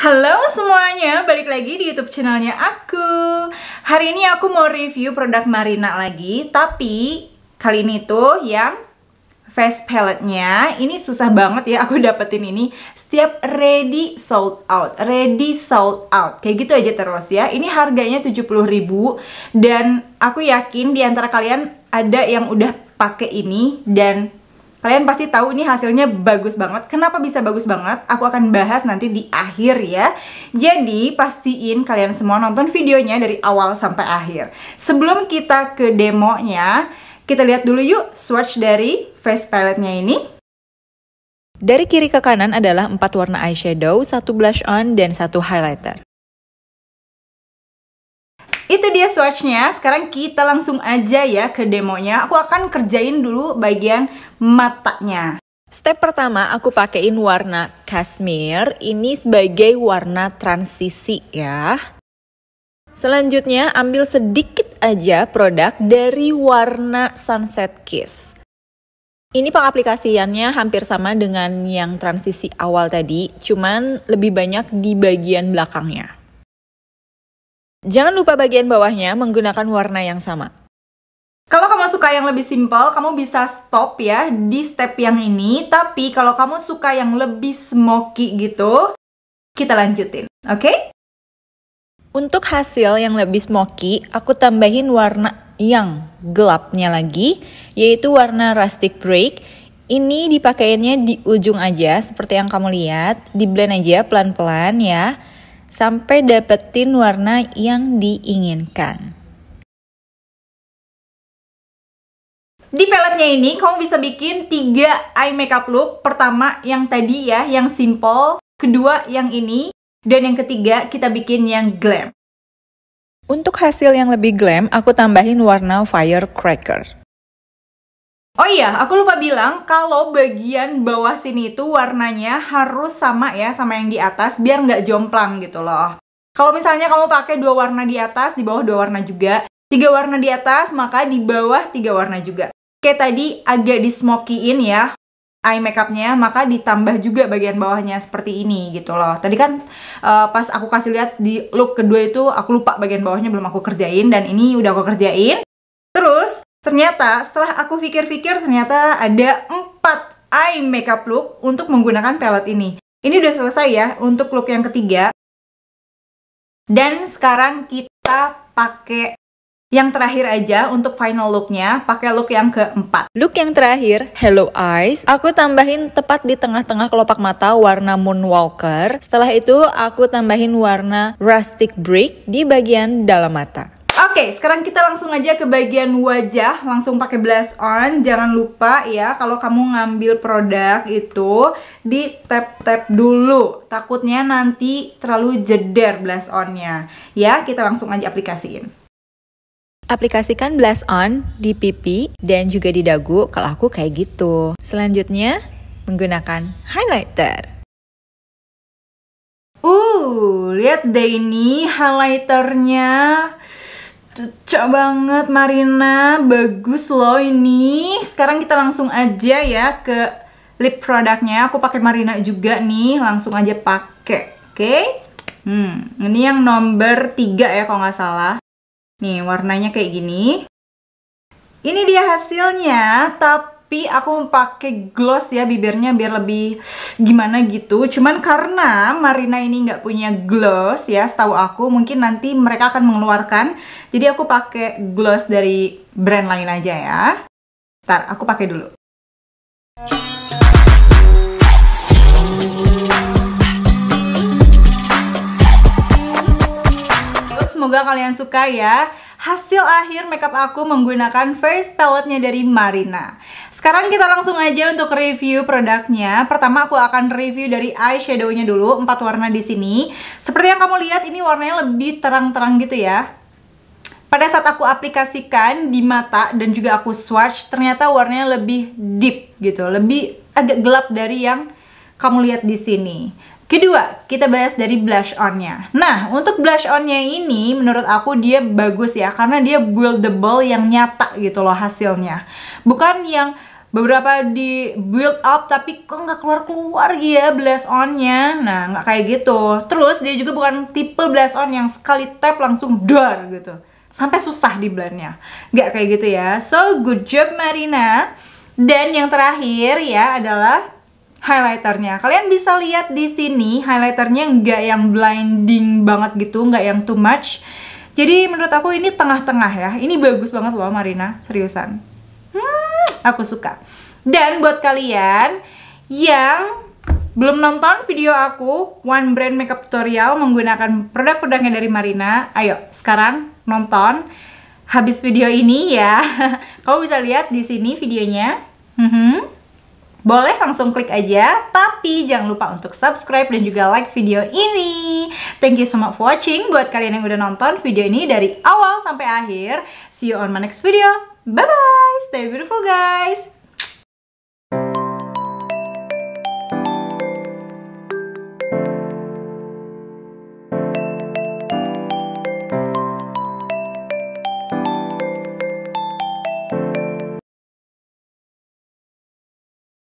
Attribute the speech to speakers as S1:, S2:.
S1: Halo semuanya, balik lagi di YouTube channelnya aku. Hari ini aku mau review produk Marina lagi, tapi kali ini tuh yang face palette-nya ini susah banget ya aku dapetin ini setiap ready sold out ready sold out kayak gitu aja terus ya ini harganya 70.000 dan aku yakin di antara kalian ada yang udah pakai ini dan Kalian pasti tahu ini hasilnya bagus banget. Kenapa bisa bagus banget? Aku akan bahas nanti di akhir ya. Jadi, pastiin kalian semua nonton videonya dari awal sampai akhir. Sebelum kita ke demonya, kita lihat dulu yuk swatch dari face palette-nya ini. Dari kiri ke kanan adalah 4 warna eyeshadow, satu blush on, dan satu highlighter. Itu dia swatchnya, sekarang kita langsung aja ya ke demonya Aku akan kerjain dulu bagian matanya Step pertama aku pakein warna Kashmir, ini sebagai warna transisi ya Selanjutnya ambil sedikit aja produk dari warna Sunset Kiss ini pengaplikasiannya hampir sama dengan yang transisi awal tadi, cuman lebih banyak di bagian belakangnya. Jangan lupa bagian bawahnya menggunakan warna yang sama. Kalau kamu suka yang lebih simple, kamu bisa stop ya di step yang ini. Tapi kalau kamu suka yang lebih smoky gitu, kita lanjutin, oke? Okay? Untuk hasil yang lebih smoky, aku tambahin warna yang gelapnya lagi, yaitu warna rustic break. Ini dipakainya di ujung aja, seperti yang kamu lihat. Di blend aja pelan-pelan ya sampai dapetin warna yang diinginkan. Di paletnya ini kamu bisa bikin tiga eye makeup look. Pertama yang tadi ya, yang simple. Kedua yang ini. Dan yang ketiga kita bikin yang glam. Untuk hasil yang lebih glam, aku tambahin warna firecracker. Oh iya, aku lupa bilang kalau bagian bawah sini itu warnanya harus sama ya sama yang di atas biar nggak jomplang gitu loh. Kalau misalnya kamu pakai dua warna di atas, di bawah dua warna juga, tiga warna di atas, maka di bawah tiga warna juga. Kayak tadi agak di smokyin ya eye makeupnya, maka ditambah juga bagian bawahnya seperti ini gitu loh. Tadi kan uh, pas aku kasih lihat di look kedua itu, aku lupa bagian bawahnya belum aku kerjain dan ini udah aku kerjain. Ternyata setelah aku pikir-pikir ternyata ada 4 eye makeup look untuk menggunakan palette ini. Ini udah selesai ya untuk look yang ketiga. Dan sekarang kita pakai yang terakhir aja untuk final looknya, pakai look yang keempat. Look yang terakhir, Hello Eyes, aku tambahin tepat di tengah-tengah kelopak mata warna Moonwalker. Setelah itu aku tambahin warna Rustic Brick di bagian dalam mata. Oke, okay, sekarang kita langsung aja ke bagian wajah, langsung pakai blush on. Jangan lupa ya kalau kamu ngambil produk itu di tap-tap dulu. Takutnya nanti terlalu jeder blush onnya. Ya, kita langsung aja aplikasiin. Aplikasikan blush on di pipi dan juga di dagu kalau aku kayak gitu. Selanjutnya menggunakan highlighter. Uh, lihat deh ini highlighternya. Cocok banget Marina, bagus loh ini. Sekarang kita langsung aja ya ke lip produknya. Aku pakai Marina juga nih, langsung aja pakai. Oke? Okay? Hmm, ini yang nomor tiga ya kalau nggak salah. Nih, warnanya kayak gini. Ini dia hasilnya, tapi aku pakai gloss ya bibirnya biar lebih gimana gitu. Cuman karena Marina ini nggak punya gloss ya, setahu aku mungkin nanti mereka akan mengeluarkan. Jadi aku pakai gloss dari brand lain aja ya. Ntar, aku pakai dulu. Semoga kalian suka ya hasil akhir makeup aku menggunakan face palette-nya dari Marina. Sekarang kita langsung aja untuk review produknya. Pertama aku akan review dari eyeshadownya dulu, empat warna di sini. Seperti yang kamu lihat ini warnanya lebih terang-terang gitu ya. Pada saat aku aplikasikan di mata dan juga aku swatch, ternyata warnanya lebih deep gitu, lebih agak gelap dari yang kamu lihat di sini. Kedua, kita bahas dari blush on-nya. Nah, untuk blush on-nya ini menurut aku dia bagus ya karena dia buildable yang nyata gitu loh hasilnya. Bukan yang beberapa di build up tapi kok nggak keluar keluar gitu ya blast onnya nah nggak kayak gitu terus dia juga bukan tipe blast on yang sekali tap langsung dar gitu sampai susah di blendnya nggak kayak gitu ya so good job Marina dan yang terakhir ya adalah highlighternya kalian bisa lihat di sini highlighternya nggak yang blinding banget gitu nggak yang too much jadi menurut aku ini tengah-tengah ya ini bagus banget loh Marina seriusan aku suka. Dan buat kalian yang belum nonton video aku One Brand Makeup Tutorial menggunakan produk-produknya dari Marina, ayo sekarang nonton habis video ini ya. Kamu bisa lihat di sini videonya. Mhm. Boleh langsung klik aja, tapi jangan lupa untuk subscribe dan juga like video ini. Thank you so much for watching. Buat kalian yang udah nonton video ini dari awal sampai akhir, see you on my next video. Bye-bye. Stay beautiful, guys.